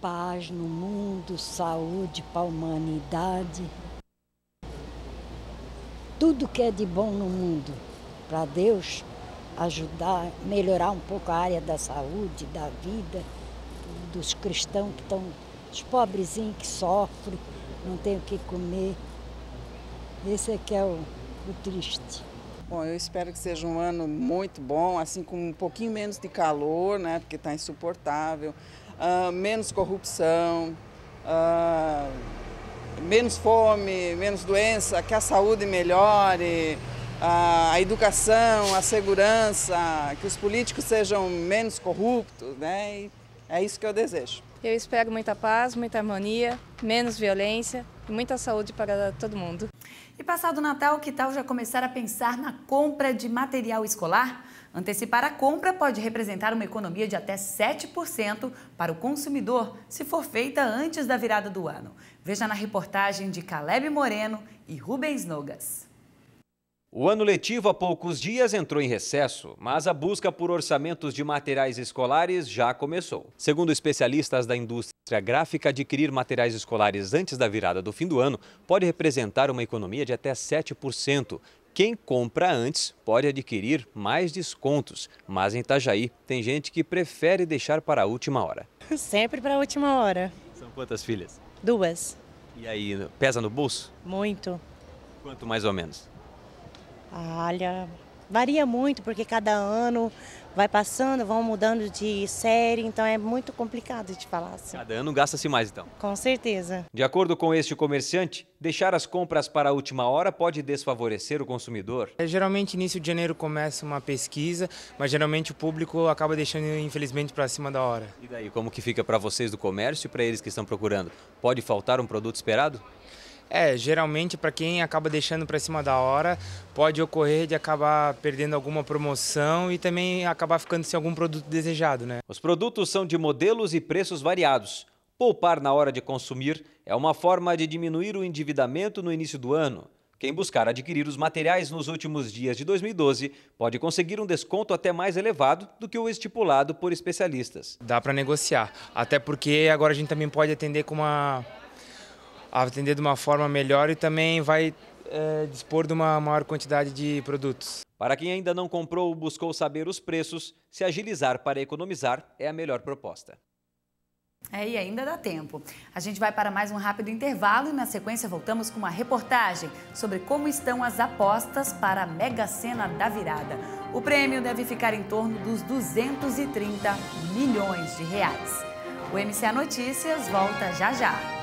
paz no mundo, saúde para a humanidade. Tudo que é de bom no mundo, para Deus ajudar, melhorar um pouco a área da saúde, da vida, dos cristãos que estão, os pobrezinhos que sofrem, não tem o que comer. Esse é que é o, o triste. Bom, eu espero que seja um ano muito bom, assim com um pouquinho menos de calor, né, porque está insuportável uh, menos corrupção, uh, menos fome, menos doença, que a saúde melhore, uh, a educação, a segurança, que os políticos sejam menos corruptos, né? E é isso que eu desejo. Eu espero muita paz, muita harmonia, menos violência e muita saúde para todo mundo. E passado o Natal, que tal já começar a pensar na compra de material escolar? Antecipar a compra pode representar uma economia de até 7% para o consumidor, se for feita antes da virada do ano. Veja na reportagem de Caleb Moreno e Rubens Nogas. O ano letivo há poucos dias entrou em recesso, mas a busca por orçamentos de materiais escolares já começou. Segundo especialistas da indústria gráfica, adquirir materiais escolares antes da virada do fim do ano pode representar uma economia de até 7%. Quem compra antes pode adquirir mais descontos, mas em Itajaí tem gente que prefere deixar para a última hora. Sempre para a última hora. São quantas filhas? Duas. E aí, pesa no bolso? Muito. Quanto mais ou menos? Olha, varia muito, porque cada ano vai passando, vão mudando de série, então é muito complicado de falar assim. Cada ano gasta-se mais, então. Com certeza. De acordo com este comerciante, deixar as compras para a última hora pode desfavorecer o consumidor? É, geralmente, início de janeiro começa uma pesquisa, mas geralmente o público acaba deixando, infelizmente, para cima da hora. E daí, como que fica para vocês do comércio e para eles que estão procurando? Pode faltar um produto esperado? É, geralmente para quem acaba deixando para cima da hora, pode ocorrer de acabar perdendo alguma promoção e também acabar ficando sem algum produto desejado, né? Os produtos são de modelos e preços variados. Poupar na hora de consumir é uma forma de diminuir o endividamento no início do ano. Quem buscar adquirir os materiais nos últimos dias de 2012 pode conseguir um desconto até mais elevado do que o estipulado por especialistas. Dá para negociar, até porque agora a gente também pode atender com uma atender de uma forma melhor e também vai é, dispor de uma maior quantidade de produtos. Para quem ainda não comprou ou buscou saber os preços, se agilizar para economizar é a melhor proposta. É, e ainda dá tempo. A gente vai para mais um rápido intervalo e na sequência voltamos com uma reportagem sobre como estão as apostas para a Mega Sena da Virada. O prêmio deve ficar em torno dos 230 milhões de reais. O MCA Notícias volta já já.